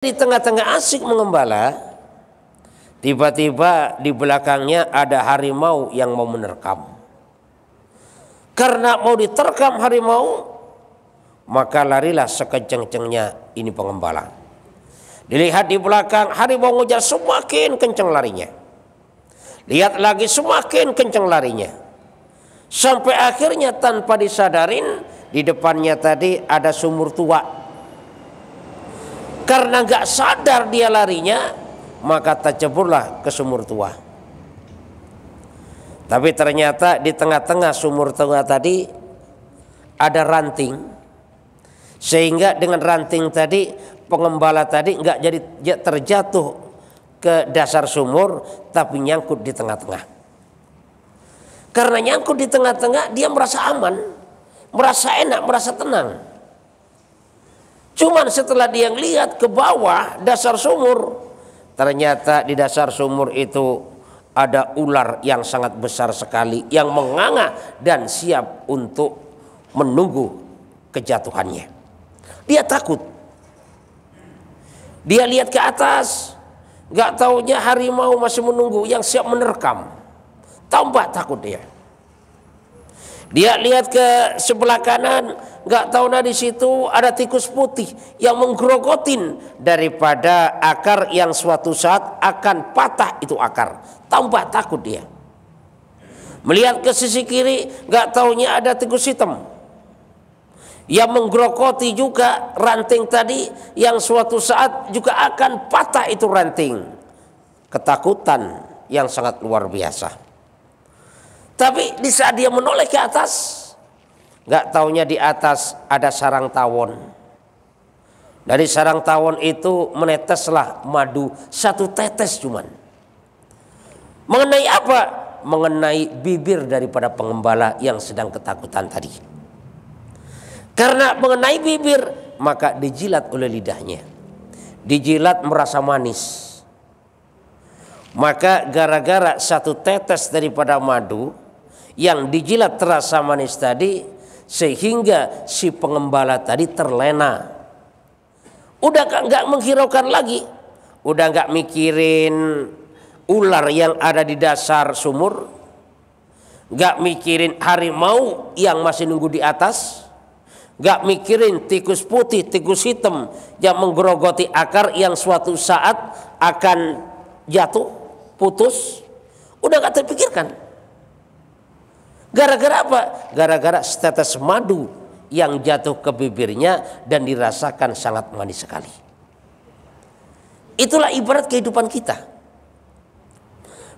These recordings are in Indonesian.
di tengah-tengah asik mengembala, tiba-tiba di belakangnya ada harimau yang mau menerkam. Karena mau diterkam harimau, maka larilah sekenceng-kencengnya ini pengembala. Dilihat di belakang harimau ngejar semakin kenceng larinya. Lihat lagi semakin kenceng larinya. Sampai akhirnya tanpa disadarin di depannya tadi ada sumur tua karena nggak sadar dia larinya maka terceburlah ke sumur tua tapi ternyata di tengah-tengah sumur tua tadi ada ranting sehingga dengan ranting tadi pengembala tadi nggak jadi ya terjatuh ke dasar sumur tapi nyangkut di tengah-tengah karena nyangkut di tengah-tengah dia merasa aman merasa enak merasa tenang Cuman setelah dia lihat ke bawah dasar sumur, ternyata di dasar sumur itu ada ular yang sangat besar sekali yang menganga dan siap untuk menunggu kejatuhannya. Dia takut. Dia lihat ke atas, nggak taunya harimau masih menunggu yang siap menerkam. Tambah takut dia. Dia lihat ke sebelah kanan, nggak tahu nah di situ ada tikus putih yang menggerogotin daripada akar yang suatu saat akan patah itu akar. Tambah takut dia. Melihat ke sisi kiri, nggak taunya ada tikus hitam yang menggerogoti juga ranting tadi yang suatu saat juga akan patah itu ranting. Ketakutan yang sangat luar biasa. Tapi di saat dia menoleh ke atas, nggak taunya di atas ada sarang tawon. Dari sarang tawon itu meneteslah madu satu tetes cuman. Mengenai apa? Mengenai bibir daripada pengembala yang sedang ketakutan tadi. Karena mengenai bibir maka dijilat oleh lidahnya. Dijilat merasa manis. Maka gara-gara satu tetes daripada madu yang dijilat terasa manis tadi sehingga si pengembala tadi terlena. Udah nggak menghiraukan lagi, udah nggak mikirin ular yang ada di dasar sumur, nggak mikirin harimau yang masih nunggu di atas, nggak mikirin tikus putih, tikus hitam yang menggerogoti akar yang suatu saat akan jatuh, putus, udah nggak terpikirkan Gara-gara apa? Gara-gara status madu yang jatuh ke bibirnya dan dirasakan sangat manis sekali. Itulah ibarat kehidupan kita.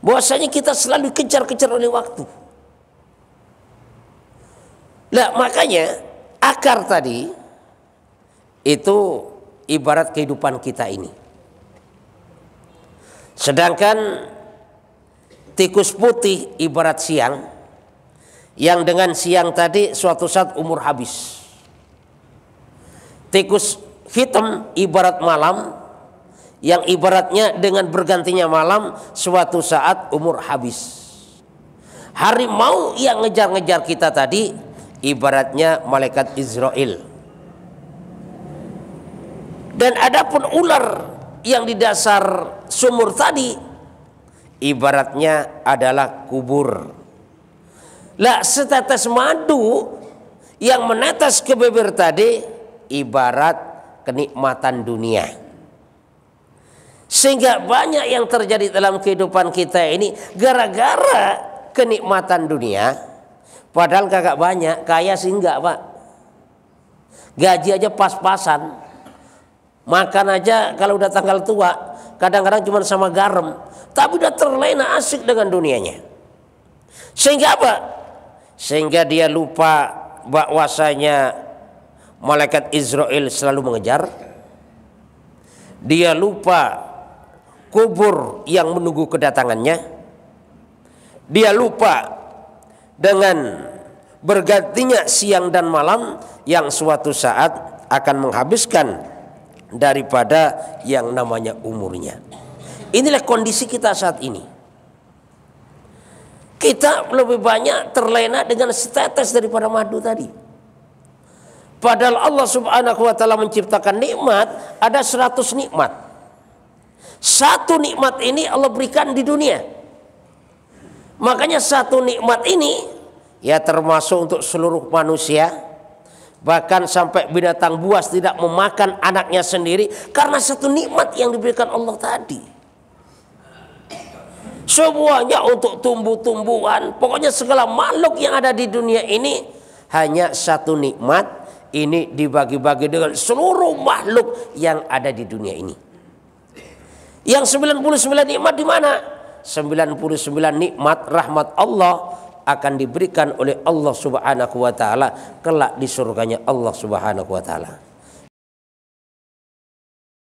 Bahwasanya kita selalu kejar-kejar oleh waktu. Nah, makanya akar tadi itu ibarat kehidupan kita ini. Sedangkan tikus putih ibarat siang, yang dengan siang tadi suatu saat umur habis. Tikus hitam ibarat malam yang ibaratnya dengan bergantinya malam suatu saat umur habis. Hari mau yang ngejar-ngejar kita tadi ibaratnya malaikat Israel. Dan adapun ular yang di dasar sumur tadi ibaratnya adalah kubur. Lah setetes madu yang menetes ke bibir tadi ibarat kenikmatan dunia. Sehingga banyak yang terjadi dalam kehidupan kita ini gara-gara kenikmatan dunia. Padahal kagak banyak, kaya sih enggak pak. Gaji aja pas-pasan. Makan aja kalau udah tanggal tua, kadang-kadang cuma sama garam. Tapi udah terlena asik dengan dunianya. Sehingga apa? sehingga dia lupa bahwasanya malaikat Israel selalu mengejar dia lupa kubur yang menunggu kedatangannya dia lupa dengan bergantinya siang dan malam yang suatu saat akan menghabiskan daripada yang namanya umurnya inilah kondisi kita saat ini kita lebih banyak terlena dengan setetes daripada madu tadi. Padahal Allah subhanahu wa ta'ala menciptakan nikmat, ada seratus nikmat. Satu nikmat ini Allah berikan di dunia. Makanya satu nikmat ini, ya termasuk untuk seluruh manusia, bahkan sampai binatang buas tidak memakan anaknya sendiri karena satu nikmat yang diberikan Allah tadi. Semuanya untuk tumbuh-tumbuhan. Pokoknya segala makhluk yang ada di dunia ini hanya satu nikmat. Ini dibagi-bagi dengan seluruh makhluk yang ada di dunia ini. Yang 99 nikmat di mana? 99 nikmat rahmat Allah akan diberikan oleh Allah Subhanahu wa taala kelak di surganya Allah Subhanahu wa taala.